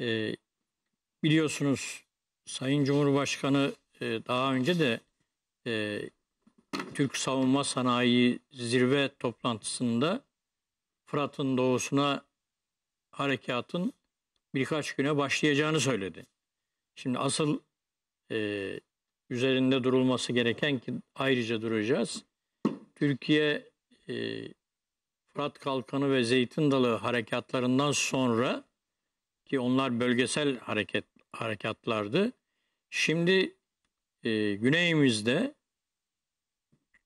E, biliyorsunuz Sayın Cumhurbaşkanı e, daha önce de e, Türk Savunma Sanayi Zirve toplantısında Fırat'ın doğusuna harekatın birkaç güne başlayacağını söyledi. Şimdi asıl e, üzerinde durulması gereken ki ayrıca duracağız. Türkiye e, Fırat Kalkanı ve Zeytin Dalı harekatlarından sonra ki onlar bölgesel hareket harekatlardı. Şimdi e, güneyimizde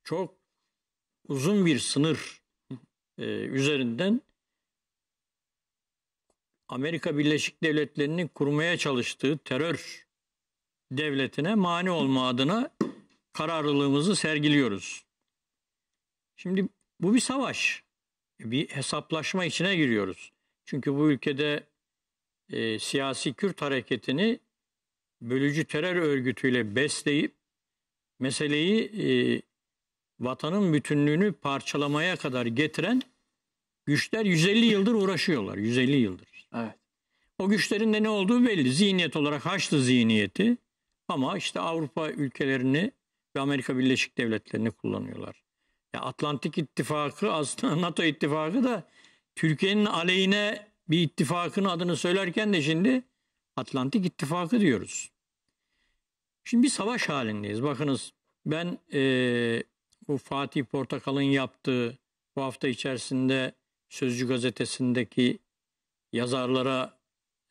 çok uzun bir sınır e, üzerinden Amerika Birleşik Devletleri'nin kurmaya çalıştığı terör devletine mani olma adına kararlılığımızı sergiliyoruz. Şimdi bu bir savaş. Bir hesaplaşma içine giriyoruz. Çünkü bu ülkede e, siyasi Kürt hareketini bölücü terör örgütüyle besleyip meseleyi e, vatanın bütünlüğünü parçalamaya kadar getiren güçler 150 yıldır uğraşıyorlar. 150 yıldır. Evet. O güçlerin de ne olduğu belli. Zihniyet olarak Haçlı zihniyeti ama işte Avrupa ülkelerini ve Amerika Birleşik Devletleri'ni kullanıyorlar. Ya Atlantik İttifakı aslında NATO İttifakı da Türkiye'nin aleyhine bir ittifakın adını söylerken de şimdi Atlantik İttifakı diyoruz. Şimdi bir savaş halindeyiz. Bakınız ben e, bu Fatih Portakal'ın yaptığı bu hafta içerisinde Sözcü gazetesindeki yazarlara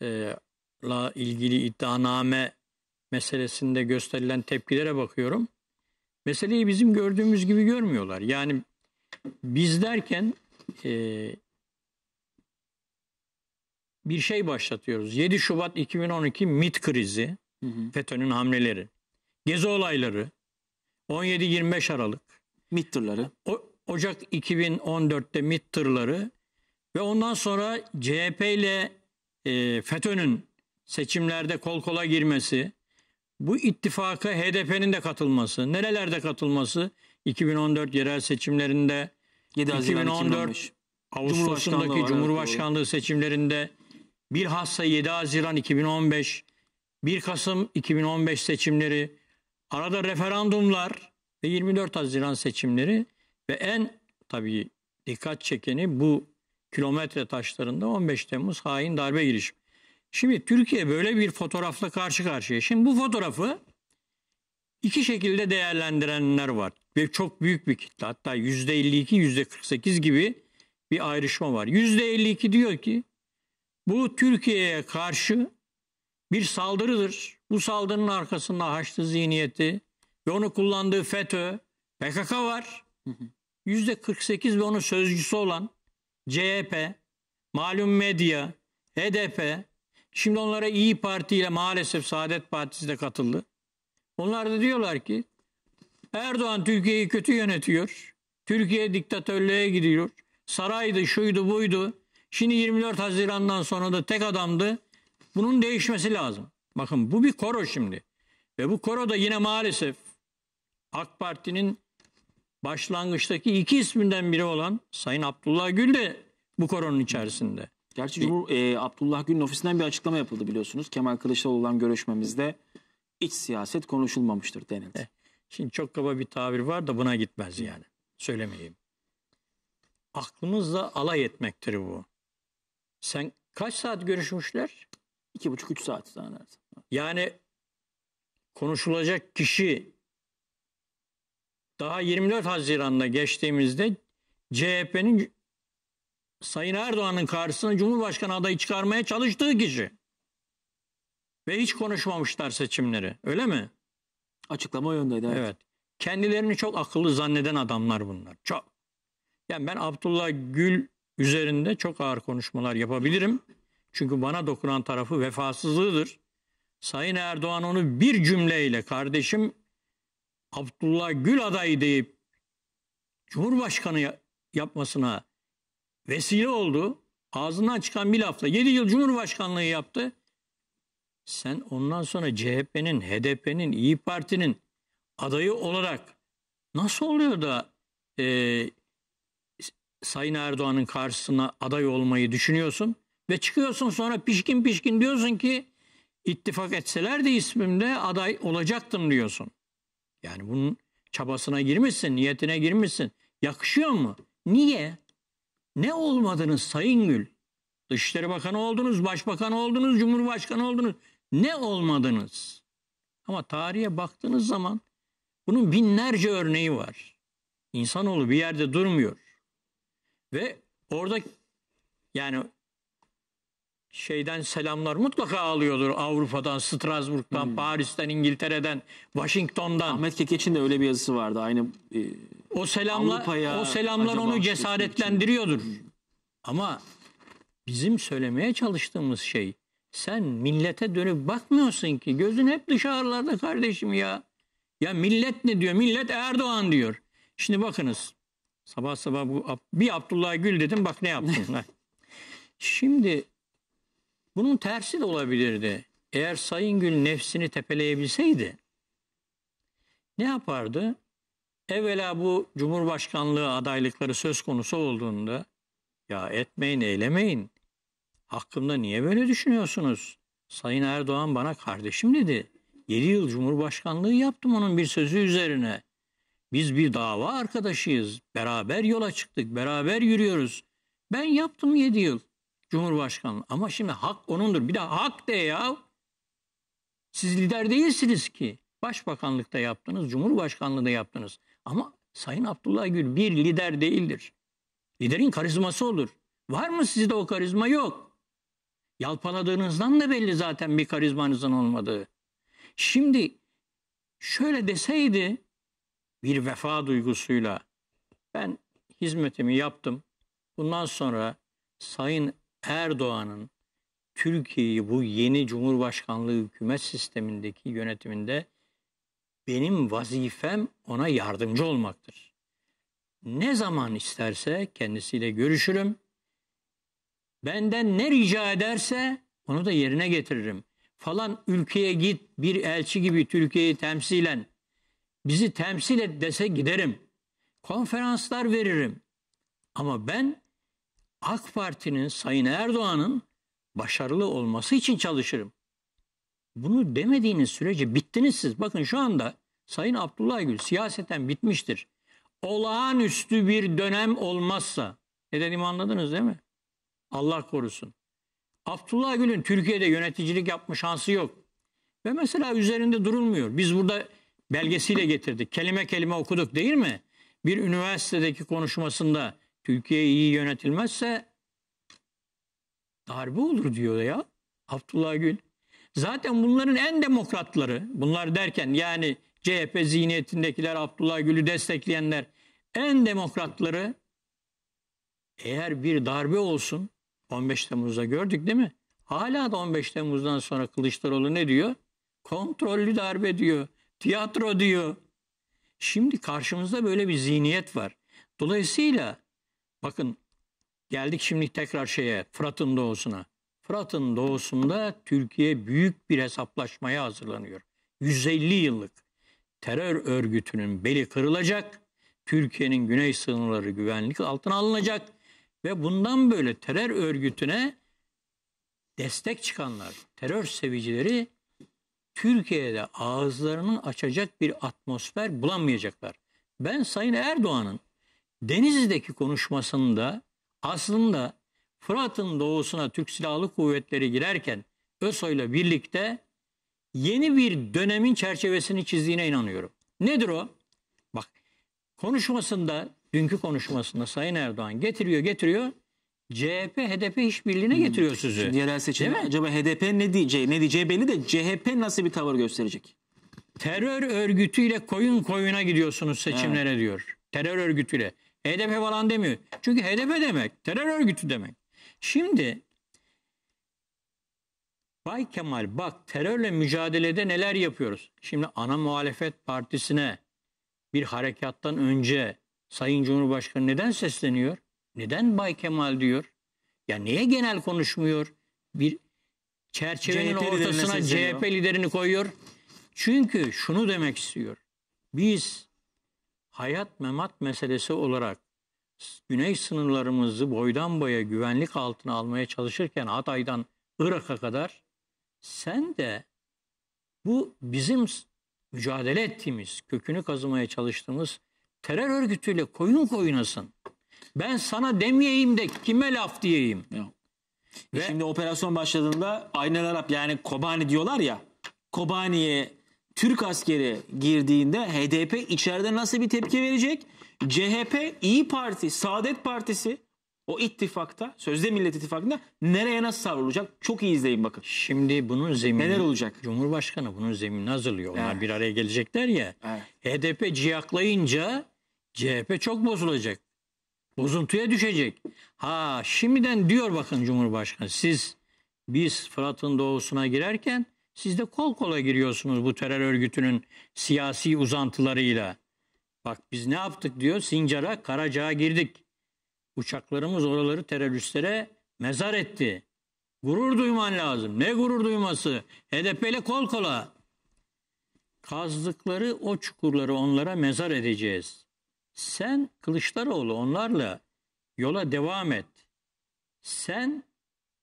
e, la ilgili iddianame meselesinde gösterilen tepkilere bakıyorum. Meseleyi bizim gördüğümüz gibi görmüyorlar. Yani biz derken e, bir şey başlatıyoruz. 7 Şubat 2012 MIT krizi, FETÖ'nün hamleleri, gezi olayları, 17-25 Aralık. MIT tırları. O, Ocak 2014'te MIT tırları ve ondan sonra CHP ile e, FETÖ'nün seçimlerde kol kola girmesi, bu ittifaka HDP'nin de katılması, nerelerde katılması 2014 yerel seçimlerinde 2014 2015. Ağustos'undaki Cumhurbaşkanlığı, Cumhurbaşkanlığı seçimlerinde bilhassa 7 Haziran 2015, 1 Kasım 2015 seçimleri, arada referandumlar ve 24 Haziran seçimleri ve en tabii dikkat çekeni bu kilometre taşlarında 15 Temmuz hain darbe girişimi. Şimdi Türkiye böyle bir fotoğrafla karşı karşıya. Şimdi bu fotoğrafı iki şekilde değerlendirenler var. Ve çok büyük bir kitle. Hatta %52, %48 gibi bir ayrışma var. %52 diyor ki bu Türkiye'ye karşı bir saldırıdır. Bu saldırının arkasında Haçlı zihniyeti ve onu kullandığı FETÖ, PKK var. 48 ve onun sözcüsü olan CHP, malum medya, HDP, şimdi onlara İyi Parti ile maalesef Saadet Partisi de katıldı. Onlar da diyorlar ki Erdoğan Türkiye'yi kötü yönetiyor. Türkiye diktatörlüğe gidiyor. Saraydı, şuydu, buydu. Şimdi 24 Haziran'dan sonra da tek adamdı. Bunun değişmesi lazım. Bakın bu bir koro şimdi. Ve bu koro da yine maalesef AK Parti'nin başlangıçtaki iki isminden biri olan Sayın Abdullah Gül de bu koronun içerisinde. Gerçi Cumhur e, Abdullah Gül'ün ofisinden bir açıklama yapıldı biliyorsunuz. Kemal Kılıçdaroğlu'dan görüşmemizde iç siyaset konuşulmamıştır denildi. E, şimdi çok kaba bir tabir var da buna gitmez yani. Söylemeyeyim. Aklımızla alay etmektir bu. Sen kaç saat görüşmüşler? İki buçuk üç saat zannedersem. Yani konuşulacak kişi daha 24 Haziran'da geçtiğimizde CHP'nin Sayın Erdoğan'ın karşısına Cumhurbaşkanı adayı çıkarmaya çalıştığı kişi. Ve hiç konuşmamışlar seçimleri. Öyle mi? Açıklama yöndeydi. Evet. evet. Kendilerini çok akıllı zanneden adamlar bunlar. Çok. Yani ben Abdullah Gül üzerinde çok ağır konuşmalar yapabilirim. Çünkü bana dokunan tarafı vefasızlığıdır. Sayın Erdoğan onu bir cümleyle kardeşim Abdullah Gül adayı deyip Cumhurbaşkanı yapmasına vesile oldu. Ağzından çıkan bir lafla 7 yıl Cumhurbaşkanlığı yaptı. Sen ondan sonra CHP'nin, HDP'nin, İyi Parti'nin adayı olarak nasıl oluyor da e, Sayın Erdoğan'ın karşısına aday olmayı düşünüyorsun ve çıkıyorsun sonra pişkin pişkin diyorsun ki ittifak etseler de ismimde aday olacaktım diyorsun. Yani bunun çabasına girmişsin, niyetine girmişsin. Yakışıyor mu? Niye? Ne olmadınız Sayın Gül? Dışişleri Bakanı oldunuz, Başbakan oldunuz, Cumhurbaşkanı oldunuz. Ne olmadınız? Ama tarihe baktığınız zaman bunun binlerce örneği var. İnsanoğlu bir yerde durmuyor. Ve orada yani şeyden selamlar mutlaka alıyordur Avrupa'dan, Strasbourg'dan, hmm. Paris'ten, İngiltere'den, Washington'dan. Ahmet Kekeç'in de öyle bir yazısı vardı. Aynı e, o selamlar o selamlar onu cesaretlendiriyordur. Hmm. Ama bizim söylemeye çalıştığımız şey sen millete dönüp bakmıyorsun ki. Gözün hep dışarılarda kardeşim ya. Ya millet ne diyor? Millet Erdoğan diyor. Şimdi bakınız. Sabah sabah bu bir Abdullah Gül dedim bak ne yaptın. Şimdi bunun tersi de olabilirdi. Eğer Sayın Gül nefsini tepeleyebilseydi ne yapardı? Evvela bu Cumhurbaşkanlığı adaylıkları söz konusu olduğunda ya etmeyin eylemeyin. Hakkımda niye böyle düşünüyorsunuz? Sayın Erdoğan bana kardeşim dedi. 7 yıl Cumhurbaşkanlığı yaptım onun bir sözü üzerine. Biz bir dava arkadaşıyız. Beraber yola çıktık, beraber yürüyoruz. Ben yaptım 7 yıl Cumhurbaşkanlığı. Ama şimdi hak onundur. Bir de hak de ya. Siz lider değilsiniz ki. Başbakanlıkta yaptınız, Cumhurbaşkanlığı da yaptınız. Ama Sayın Abdullah Gül bir lider değildir. Liderin karizması olur. Var mı sizde o karizma? Yok. Yalpaladığınızdan da belli zaten bir karizmanızın olmadığı. Şimdi şöyle deseydi bir vefa duygusuyla ben hizmetimi yaptım. Bundan sonra Sayın Erdoğan'ın Türkiye'yi bu yeni Cumhurbaşkanlığı hükümet sistemindeki yönetiminde benim vazifem ona yardımcı olmaktır. Ne zaman isterse kendisiyle görüşürüm. Benden ne rica ederse onu da yerine getiririm. Falan ülkeye git bir elçi gibi Türkiye'yi temsilen Bizi temsil et dese giderim. Konferanslar veririm. Ama ben AK Parti'nin Sayın Erdoğan'ın başarılı olması için çalışırım. Bunu demediğiniz sürece bittiniz siz. Bakın şu anda Sayın Abdullah Gül siyaseten bitmiştir. Olağanüstü bir dönem olmazsa, ne dediğimi anladınız değil mi? Allah korusun. Abdullah Gül'ün Türkiye'de yöneticilik yapma şansı yok. Ve mesela üzerinde durulmuyor. Biz burada belgesiyle getirdik. Kelime kelime okuduk değil mi? Bir üniversitedeki konuşmasında Türkiye iyi yönetilmezse darbe olur diyor ya Abdullah Gül. Zaten bunların en demokratları bunlar derken yani CHP zihniyetindekiler Abdullah Gül'ü destekleyenler en demokratları eğer bir darbe olsun 15 Temmuz'da gördük değil mi? Hala da 15 Temmuz'dan sonra Kılıçdaroğlu ne diyor? Kontrollü darbe diyor. Tiyatro diyor. Şimdi karşımızda böyle bir zihniyet var. Dolayısıyla bakın geldik şimdi tekrar şeye Fırat'ın doğusuna. Fırat'ın doğusunda Türkiye büyük bir hesaplaşmaya hazırlanıyor. 150 yıllık terör örgütünün beli kırılacak. Türkiye'nin güney sınırları güvenlik altına alınacak ve bundan böyle terör örgütüne destek çıkanlar, terör sevicileri Türkiye'de ağızlarını açacak bir atmosfer bulamayacaklar. Ben Sayın Erdoğan'ın Denizli'deki konuşmasında aslında Fırat'ın doğusuna Türk Silahlı Kuvvetleri girerken ÖSO'yla birlikte yeni bir dönemin çerçevesini çizdiğine inanıyorum. Nedir o? Bak konuşmasında, dünkü konuşmasında Sayın Erdoğan getiriyor getiriyor. CHP HDP işbirliğine hmm. getiriyor sözü. Şimdi yerel seçim. acaba HDP ne diyeceği, ne diyeceği belli de CHP nasıl bir tavır gösterecek? Terör örgütüyle koyun koyuna gidiyorsunuz seçimlere diyor. Terör örgütüyle. HDP falan demiyor. Çünkü HDP demek terör örgütü demek. Şimdi Bay Kemal bak terörle mücadelede neler yapıyoruz. Şimdi ana muhalefet partisine bir harekattan önce Sayın Cumhurbaşkanı neden sesleniyor? Neden Bay Kemal diyor? Ya niye genel konuşmuyor? Bir çerçevenin CHP ortasına CHP liderini koyuyor. Çünkü şunu demek istiyor. Biz hayat memat meselesi olarak güney sınırlarımızı boydan boya güvenlik altına almaya çalışırken Hatay'dan Irak'a kadar sen de bu bizim mücadele ettiğimiz, kökünü kazımaya çalıştığımız terör örgütüyle koyun koyunasın. Ben sana demeyeyim de kime laf diyeyim. Ya. E Ve şimdi operasyon başladığında Aynel Arap yani Kobani diyorlar ya. Kobani'ye Türk askeri girdiğinde HDP içeride nasıl bir tepki verecek? CHP, İyi Parti, Saadet Partisi o ittifakta, sözde Millet ittifakında nereye nasıl savrulacak? Çok iyi izleyin bakın. Şimdi bunun zemini... Neler olacak? Cumhurbaşkanı bunun zeminini hazırlıyor. Onlar evet. bir araya gelecekler ya. Evet. HDP ciyaklayınca CHP çok bozulacak. Bozuntuya düşecek. Ha şimdiden diyor bakın Cumhurbaşkanı siz biz Fırat'ın doğusuna girerken siz de kol kola giriyorsunuz bu terör örgütünün siyasi uzantılarıyla. Bak biz ne yaptık diyor Sincar'a Karaca'ya girdik. Uçaklarımız oraları teröristlere mezar etti. Gurur duyman lazım. Ne gurur duyması? HDP ile kol kola. Kazdıkları o çukurları onlara mezar edeceğiz. Sen Kılıçdaroğlu onlarla yola devam et. Sen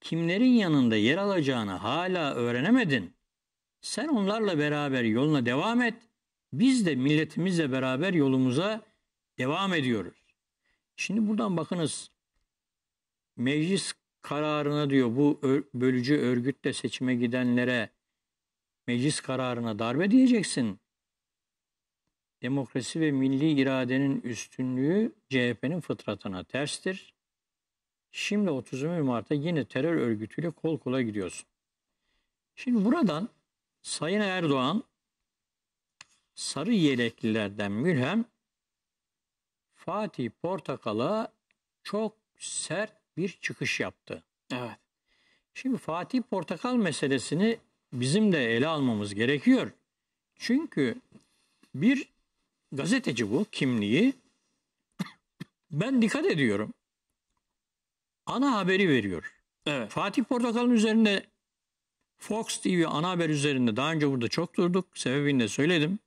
kimlerin yanında yer alacağını hala öğrenemedin. Sen onlarla beraber yoluna devam et. Biz de milletimizle beraber yolumuza devam ediyoruz. Şimdi buradan bakınız. Meclis kararına diyor bu bölücü örgütle seçime gidenlere meclis kararına darbe diyeceksin demokrasi ve milli iradenin üstünlüğü CHP'nin fıtratına terstir. Şimdi 30 Mart'ta yine terör örgütüyle kol kola gidiyorsun. Şimdi buradan Sayın Erdoğan sarı yeleklilerden mülhem Fatih Portakal'a çok sert bir çıkış yaptı. Evet. Şimdi Fatih Portakal meselesini bizim de ele almamız gerekiyor. Çünkü bir gazeteci bu kimliği ben dikkat ediyorum. Ana haberi veriyor. Evet. Fatih Portakal'ın üzerinde Fox TV ana haber üzerinde daha önce burada çok durduk. Sebebini de söyledim.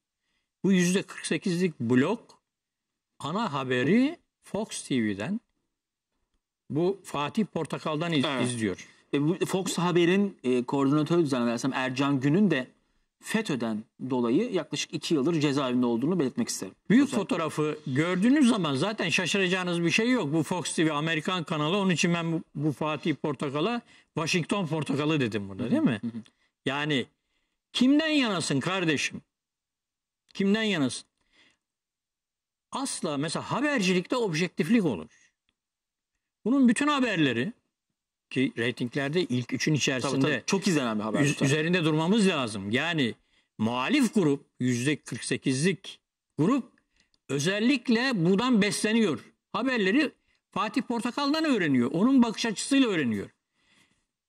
Bu %48'lik blok ana haberi Fox TV'den bu Fatih Portakal'dan iz- evet. izliyor. E, Fox Haber'in e, koordinatörü düzenlersem Ercan Gün'ün de FETÖ'den dolayı yaklaşık 2 yıldır cezaevinde olduğunu belirtmek isterim. Büyük Özellikle. fotoğrafı gördüğünüz zaman zaten şaşıracağınız bir şey yok. Bu Fox TV Amerikan kanalı. Onun için ben bu, Fatih Portakal'a Washington Portakalı dedim burada değil mi? Yani kimden yanasın kardeşim? Kimden yanasın? Asla mesela habercilikte objektiflik olur. Bunun bütün haberleri ki reytinglerde ilk üçün içerisinde tabii, tabii, çok izlenen bir haber. Üz, üzerinde durmamız lazım. Yani muhalif grup yüzde 48'lik grup özellikle buradan besleniyor. Haberleri Fatih Portakal'dan öğreniyor. Onun bakış açısıyla öğreniyor.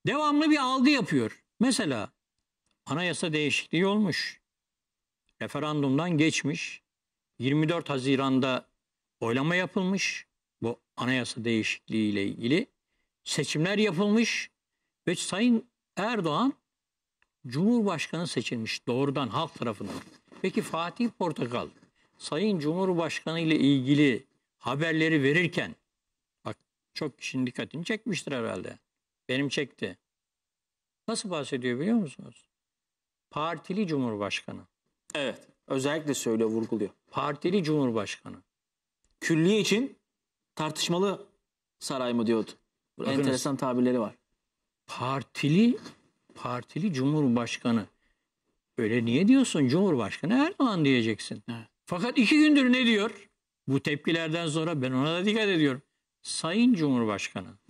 Devamlı bir algı yapıyor. Mesela anayasa değişikliği olmuş. Referandumdan geçmiş. 24 Haziran'da oylama yapılmış bu anayasa değişikliği ile ilgili seçimler yapılmış ve Sayın Erdoğan Cumhurbaşkanı seçilmiş doğrudan halk tarafından. Peki Fatih Portakal Sayın Cumhurbaşkanı ile ilgili haberleri verirken bak çok kişinin dikkatini çekmiştir herhalde. Benim çekti. Nasıl bahsediyor biliyor musunuz? Partili Cumhurbaşkanı. Evet. Özellikle söylüyor, vurguluyor. Partili Cumhurbaşkanı. Külliye için tartışmalı saray mı diyordu? Bakınız, enteresan tabirleri var. Partili partili cumhurbaşkanı. Öyle niye diyorsun Cumhurbaşkanı Erdoğan diyeceksin. Evet. Fakat iki gündür ne diyor? Bu tepkilerden sonra ben ona da dikkat ediyorum. Sayın Cumhurbaşkanı.